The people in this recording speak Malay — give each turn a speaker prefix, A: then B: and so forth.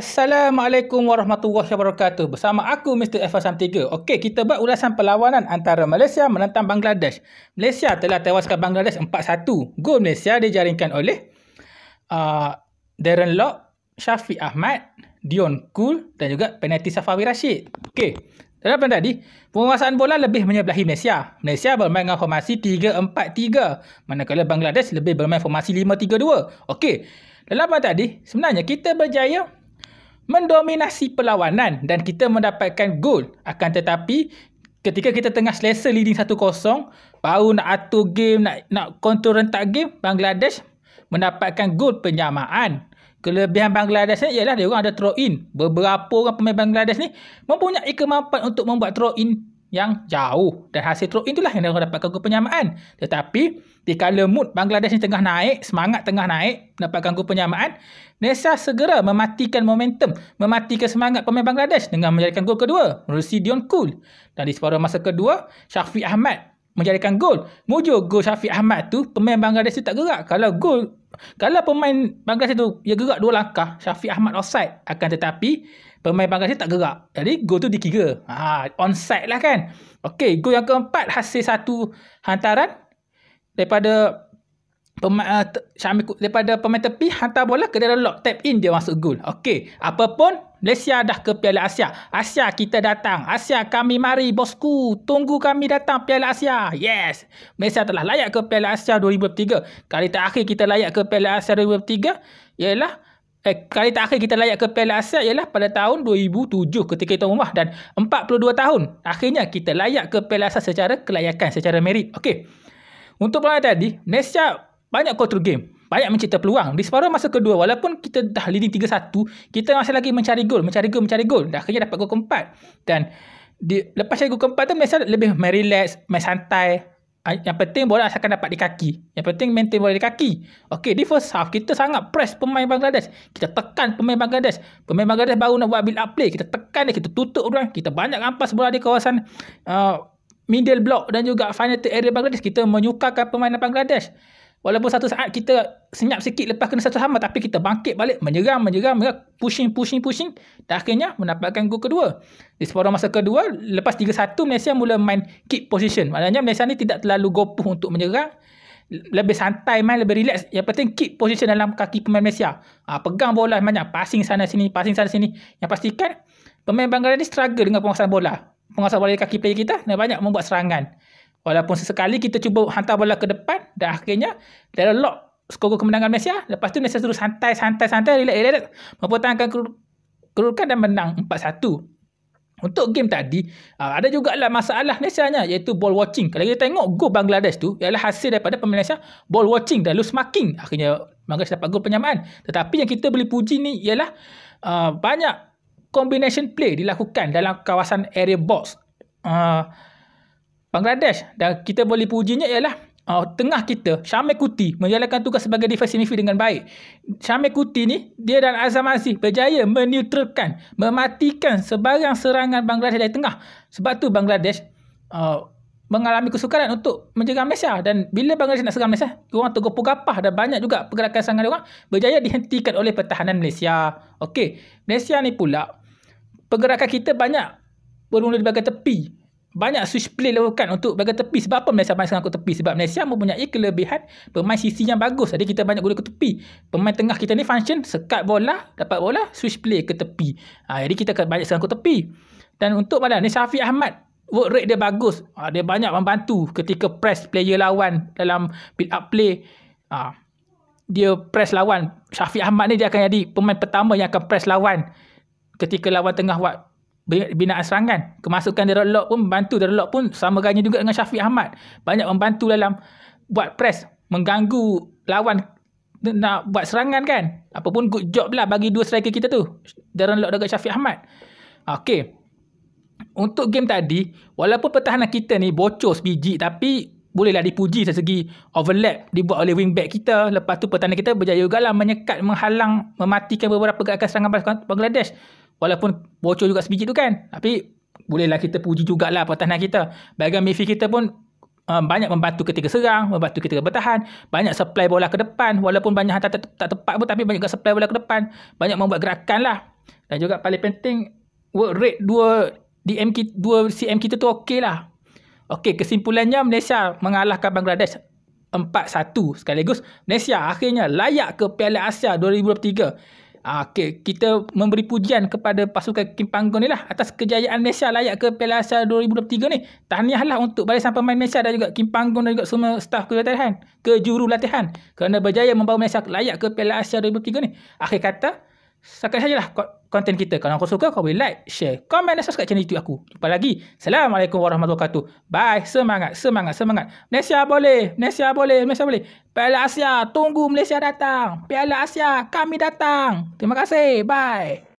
A: Assalamualaikum warahmatullahi wabarakatuh. Bersama aku Mr. F3. Okey, kita buat ulasan perlawanan antara Malaysia menentang Bangladesh. Malaysia telah tewaskan Bangladesh 4-1. Gol Malaysia dijaringkan oleh uh, Darren Lock, Syafiq Ahmad, Dion Kul dan juga penalti Safawi Rashid. Okey. Dalam tadi, penguasaan bola lebih menyebelahi Malaysia. Malaysia bermain dengan formasi 3-4-3. Manakala Bangladesh lebih bermain formasi 5-3-2. Okey. Dalam tadi, sebenarnya kita berjaya mendominasi perlawanan dan kita mendapatkan gol. Akan tetapi, ketika kita tengah selesa leading 1-0, baru nak atur game, nak, nak kontrol rentak game, Bangladesh mendapatkan gol penyamaan. Kelebihan Bangladesh ni ialah dia orang ada throw in. Beberapa orang pemain Bangladesh ni mempunyai kemampuan untuk membuat throw in yang jauh dan hasil teruk itulah yang mereka dapatkan penyamaan. Tetapi di kala mood Bangladesh ni tengah naik, semangat tengah naik dapat mendapatkan penyamaan, Nesa segera mematikan momentum, mematikan semangat pemain Bangladesh dengan menjadikan gol kedua melalui Dion Kul. Dan di separuh masa kedua, Syafiq Ahmad menjadikan gol. Mujur gol Syafiq Ahmad tu, pemain Bangladesh tu tak gerak. Kalau gol, kalau pemain Bangladesh tu ia gerak dua langkah, Syafiq Ahmad offside. Akan tetapi, Pemain pangkat saya tak gerak. Jadi gol tu dikira. Ha, onside lah kan. Okey, gol yang keempat hasil satu hantaran daripada pemain uh, eh, Syamil daripada pemain tepi hantar bola ke dalam lock tap in dia masuk gol. Okey, apapun Malaysia dah ke Piala Asia. Asia kita datang. Asia kami mari bosku. Tunggu kami datang Piala Asia. Yes. Malaysia telah layak ke Piala Asia 2003. Kali terakhir kita layak ke Piala Asia 2003 ialah Eh, kali terakhir kita layak ke Piala Asia ialah pada tahun 2007 ketika itu rumah dan 42 tahun. Akhirnya kita layak ke Piala Asia secara kelayakan, secara merit. Okey. Untuk perlawanan tadi, Malaysia banyak control game. Banyak mencipta peluang. Di separuh masa kedua, walaupun kita dah leading 3-1, kita masih lagi mencari gol, mencari gol, mencari gol. Dan akhirnya dapat gol keempat. Dan di, lepas cari gol keempat tu, Malaysia lebih relax, main santai yang penting bola asalkan dapat di kaki. Yang penting maintain bola di kaki. Okey, di first half kita sangat press pemain Bangladesh. Kita tekan pemain Bangladesh. Pemain Bangladesh baru nak buat build up play. Kita tekan dia, kita tutup dia. Kita banyak rampas bola di kawasan uh, middle block dan juga final area Bangladesh. Kita menyukarkan pemain Bangladesh. Walaupun satu saat kita senyap sikit lepas kena satu sama tapi kita bangkit balik menyerang, menyerang, menyerang, pushing, pushing, pushing dan akhirnya mendapatkan gol kedua. Di separuh masa kedua, lepas 3-1 Malaysia mula main keep position. Maknanya Malaysia ni tidak terlalu gopuh untuk menyerang. Lebih santai main, lebih relax. Yang penting keep position dalam kaki pemain Malaysia. Ha, pegang bola banyak, passing sana sini, passing sana sini. Yang pastikan pemain Bangladesh ni struggle dengan penguasaan bola. Penguasaan bola di kaki player kita dan banyak membuat serangan. Walaupun sesekali kita cuba hantar bola ke depan, dan akhirnya, Taylor lock skor kemenangan Malaysia. Lepas tu Malaysia terus santai, santai, santai, relax, relax. relax. Mempertahankan kerudukan dan menang 4-1. Untuk game tadi, ah, ada juga lah masalah Malaysia iaitu ball watching. Kalau kita tengok gol Bangladesh tu, ialah hasil daripada pemain Malaysia ball watching dan loose marking. Akhirnya Bangladesh dapat gol penyamaan. Tetapi yang kita boleh puji ni ialah uh, banyak combination play dilakukan dalam kawasan area box. Uh, Bangladesh dan kita boleh pujinya ialah uh, tengah kita, Syamil Kuti menjalankan tugas sebagai defensive midfield dengan baik. Syamil Kuti ni, dia dan Azam Aziz berjaya menutralkan, mematikan sebarang serangan Bangladesh dari tengah. Sebab tu Bangladesh uh, mengalami kesukaran untuk menjaga Malaysia dan bila Bangladesh nak serang Malaysia orang tu tergopoh gapah dan banyak juga pergerakan serangan orang berjaya dihentikan oleh pertahanan Malaysia okey Malaysia ni pula pergerakan kita banyak bermula di bahagian tepi banyak Play lakukan untuk bagi tepi. Sebab apa Malaysia main sekarang kot tepi? Sebab Malaysia mempunyai kelebihan pemain sisi yang bagus. Jadi kita banyak guna kot tepi. Pemain tengah kita ni function sekat bola, dapat bola, switchblade ke tepi. Ha, jadi kita akan banyak sekarang kot tepi. Dan untuk malam ni Syafiq Ahmad work rate dia bagus. Ha, dia banyak membantu ketika press player lawan dalam build up play. Ha, dia press lawan. Syafiq Ahmad ni dia akan jadi pemain pertama yang akan press lawan ketika lawan tengah buat binaan serangan. Kemasukan Darul Lok pun membantu Darul Lok pun sama gaya juga dengan Syafiq Ahmad. Banyak membantu dalam buat press, mengganggu lawan nak buat serangan kan. Apa pun good job lah bagi dua striker kita tu. Darul Lok dengan Syafiq Ahmad. Okey. Untuk game tadi, walaupun pertahanan kita ni bocor sebiji tapi bolehlah dipuji dari segi overlap dibuat oleh wingback kita. Lepas tu pertahanan kita berjaya juga lah menyekat, menghalang, mematikan beberapa gerakan serangan Bangladesh walaupun bocor juga sebiji tu kan tapi bolehlah kita puji jugalah pertahanan kita bahagian midfield kita pun um, banyak membantu ketika serang membantu ketika bertahan banyak supply bola ke depan walaupun banyak hantar tak, tak tepat pun tapi banyak juga supply bola ke depan banyak membuat gerakan lah dan juga paling penting work rate 2 DM kita, 2 CM kita tu okey lah Okey, kesimpulannya Malaysia mengalahkan Bangladesh 4-1 sekaligus Malaysia akhirnya layak ke Piala Asia 2023. Ah, okay, kita memberi pujian kepada pasukan Kim Panggon ni lah atas kejayaan Malaysia layak ke Piala Asia 2023 ni. Tahniahlah untuk barisan pemain Malaysia dan juga Kim Panggon dan juga semua staf kejuruteraan, kejurulatihan kerana berjaya membawa Malaysia layak ke Piala Asia 2023 ni. Akhir kata, sekali sajalah konten kita. Kalau kau suka, kau boleh like, share, komen dan subscribe channel YouTube aku. Jumpa lagi. Assalamualaikum warahmatullahi wabarakatuh. Bye. Semangat, semangat, semangat. Malaysia boleh. Malaysia boleh. Malaysia boleh. Piala Asia. Tunggu Malaysia datang. Piala Asia. Kami datang. Terima kasih. Bye.